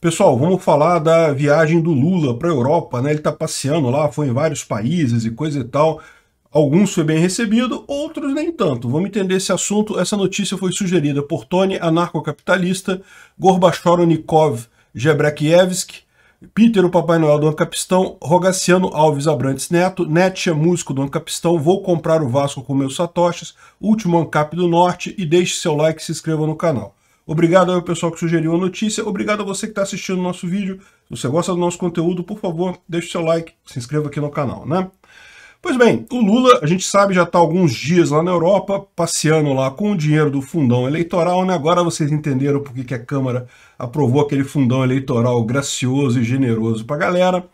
Pessoal, vamos falar da viagem do Lula para a Europa, né? Ele está passeando lá, foi em vários países e coisa e tal. Alguns foi bem recebido, outros nem tanto. Vamos entender esse assunto. Essa notícia foi sugerida por Tony, anarcocapitalista, Gorbachonikov Gebrekievski, Peter, o Papai Noel do Ancapistão, Rogaciano Alves Abrantes Neto, Netia, é músico do Ancapistão, Vou comprar o Vasco com meus satoshis, Último Ancap do Norte e deixe seu like e se inscreva no canal. Obrigado ao pessoal que sugeriu a notícia, obrigado a você que está assistindo o nosso vídeo. Se você gosta do nosso conteúdo, por favor, deixe seu like, se inscreva aqui no canal, né? Pois bem, o Lula, a gente sabe, já está alguns dias lá na Europa, passeando lá com o dinheiro do fundão eleitoral, né? Agora vocês entenderam por que a Câmara aprovou aquele fundão eleitoral gracioso e generoso para a galera.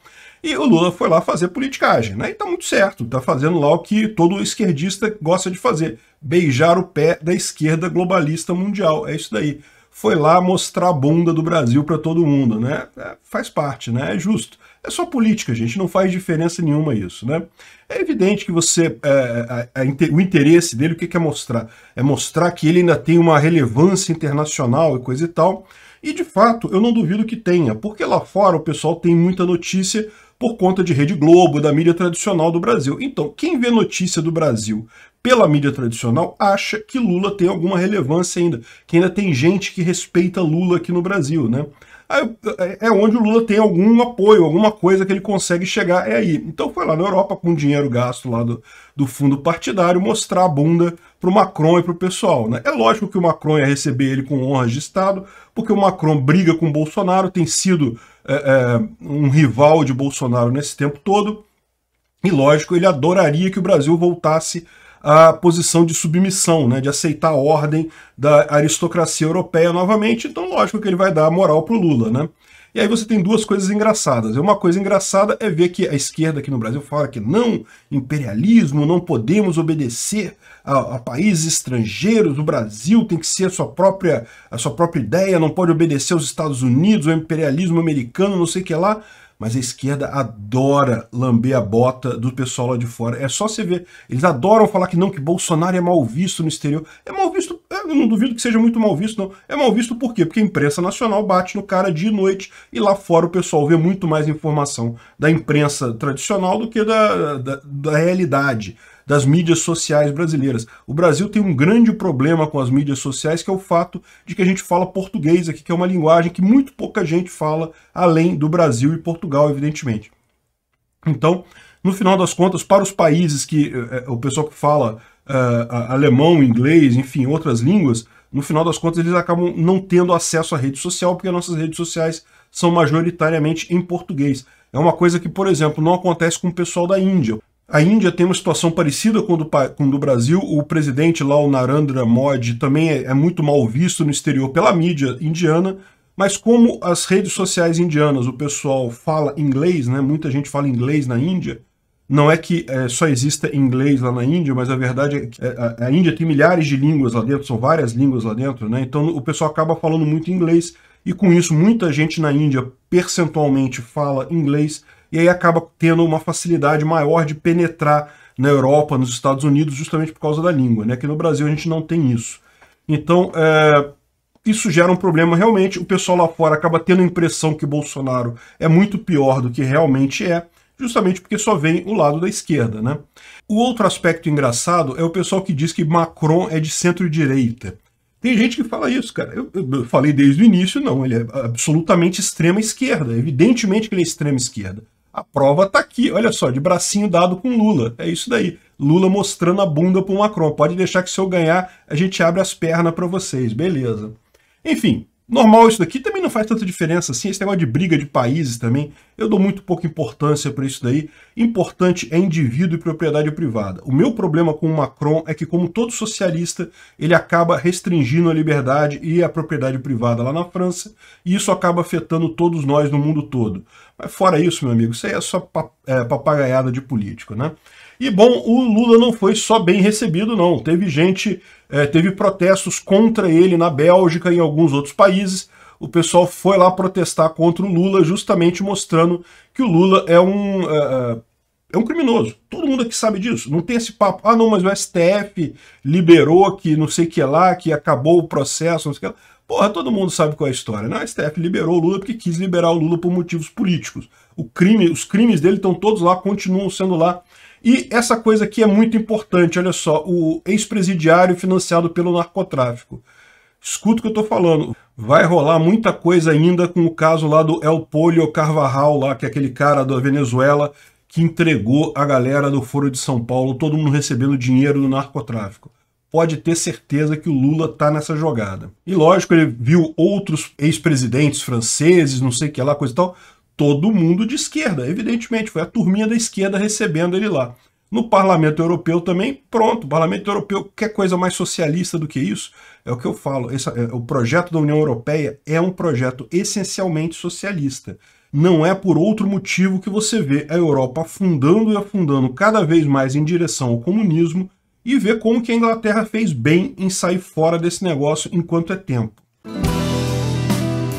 E o Lula foi lá fazer politicagem, né? E tá muito certo, tá fazendo lá o que todo esquerdista gosta de fazer, beijar o pé da esquerda globalista mundial. É isso daí. Foi lá mostrar a bunda do Brasil para todo mundo, né? É, faz parte, né? É justo. É só política, gente, não faz diferença nenhuma isso, né? É evidente que você, é, a, é, a, é, é o interesse dele, o que, que é mostrar? É mostrar que ele ainda tem uma relevância internacional e coisa e tal, e de fato, eu não duvido que tenha, porque lá fora o pessoal tem muita notícia por conta de Rede Globo, da mídia tradicional do Brasil. Então, quem vê notícia do Brasil pela mídia tradicional acha que Lula tem alguma relevância ainda, que ainda tem gente que respeita Lula aqui no Brasil, né? É, é onde o Lula tem algum apoio, alguma coisa que ele consegue chegar, é aí. Então foi lá na Europa, com dinheiro gasto lá do, do fundo partidário, mostrar a bunda para o Macron e para o pessoal. Né? É lógico que o Macron ia receber ele com honras de Estado, porque o Macron briga com o Bolsonaro, tem sido é, é, um rival de Bolsonaro nesse tempo todo. E lógico, ele adoraria que o Brasil voltasse à posição de submissão, né, de aceitar a ordem da aristocracia europeia novamente. Então, lógico que ele vai dar moral para o Lula. Né? E aí você tem duas coisas engraçadas. Uma coisa engraçada é ver que a esquerda aqui no Brasil fala que não, imperialismo, não podemos obedecer a, a países estrangeiros, o Brasil tem que ser a sua própria, a sua própria ideia, não pode obedecer aos Estados Unidos, o imperialismo americano, não sei o que lá mas a esquerda adora lamber a bota do pessoal lá de fora. É só você ver. Eles adoram falar que não, que Bolsonaro é mal visto no exterior. É mal visto eu não duvido que seja muito mal visto, não. É mal visto por quê? Porque a imprensa nacional bate no cara dia e noite e lá fora o pessoal vê muito mais informação da imprensa tradicional do que da, da, da realidade das mídias sociais brasileiras. O Brasil tem um grande problema com as mídias sociais, que é o fato de que a gente fala português aqui, que é uma linguagem que muito pouca gente fala além do Brasil e Portugal, evidentemente. Então, no final das contas, para os países que eh, eh, o pessoal que fala uh, alemão, inglês, enfim, outras línguas, no final das contas eles acabam não tendo acesso à rede social, porque nossas redes sociais são majoritariamente em português. É uma coisa que, por exemplo, não acontece com o pessoal da Índia. A Índia tem uma situação parecida com do, com do Brasil. O presidente lá, o Narendra Modi, também é, é muito mal visto no exterior pela mídia indiana, mas como as redes sociais indianas, o pessoal fala inglês, né? Muita gente fala inglês na Índia, não é que é, só exista inglês lá na Índia, mas a verdade é que eh, a, a, Índia tem milhares de línguas lá dentro, são várias línguas lá dentro, né? Então o pessoal acaba falando muito inglês e com isso muita gente na Índia percentualmente fala inglês e aí acaba tendo uma facilidade maior de penetrar na Europa, nos Estados Unidos, justamente por causa da língua, né? Aqui no Brasil a gente não tem isso. Então, é, isso gera um problema realmente. O pessoal lá fora acaba tendo a impressão que Bolsonaro é muito pior do que realmente é justamente porque só vem o lado da esquerda. Né? O outro aspecto engraçado é o pessoal que diz que Macron é de centro-direita. Tem gente que fala isso, cara. Eu, eu, falei desde o início, não. Ele é absolutamente extrema esquerda. Evidentemente que ele é extrema esquerda. A prova está aqui, olha só, de bracinho dado com Lula. É isso daí. Lula mostrando a bunda para Macron. Pode deixar que se eu ganhar, a gente abre as pernas para vocês. Beleza. Enfim, normal isso daqui, também não faz tanta diferença assim, esse negócio de briga de países também, eu dou muito pouca importância para isso daí, importante é indivíduo e propriedade privada. O meu problema com o Macron é que, como todo socialista, ele acaba restringindo a liberdade e a propriedade privada lá na França, e isso acaba afetando todos nós no mundo todo. Mas fora isso, meu amigo, isso aí é só é, papagaiada de político, né? E bom, o Lula não foi só bem recebido, não. Teve gente, é, teve protestos contra ele na Bélgica e em alguns outros países. O pessoal foi lá protestar contra o Lula, justamente mostrando que o Lula é um. É, é, é um criminoso. Todo mundo aqui sabe disso. Não tem esse papo. Ah, não, mas o STF liberou que não sei o que lá, que acabou o processo, não sei o que lá. Porra, todo mundo sabe qual é a história, né? O STF liberou o Lula porque quis liberar o Lula por motivos políticos. O crime, os crimes dele estão todos lá, continuam sendo lá e essa coisa aqui é muito importante, olha só, o ex-presidiário financiado pelo narcotráfico. Escuta o que eu estou falando. Vai rolar muita coisa ainda com o caso lá do El Polio Carvajal, lá, que é aquele cara da Venezuela que entregou a galera do Foro de São Paulo, todo mundo recebendo dinheiro do narcotráfico. Pode ter certeza que o Lula tá nessa jogada. E lógico, ele viu outros ex-presidentes franceses, não sei o que lá, coisa e tal, todo mundo de esquerda. Evidentemente, foi a turminha da esquerda recebendo ele lá. No Parlamento Europeu também, pronto, o Parlamento Europeu, quer coisa mais socialista do que isso? É o que eu falo, esse, é, o projeto da União Europeia é um projeto essencialmente socialista. Não é por outro motivo que você vê a Europa afundando e afundando cada vez mais em direção ao comunismo e vê como que a Inglaterra fez bem em sair fora desse negócio enquanto é tempo.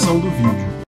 descrição do vídeo.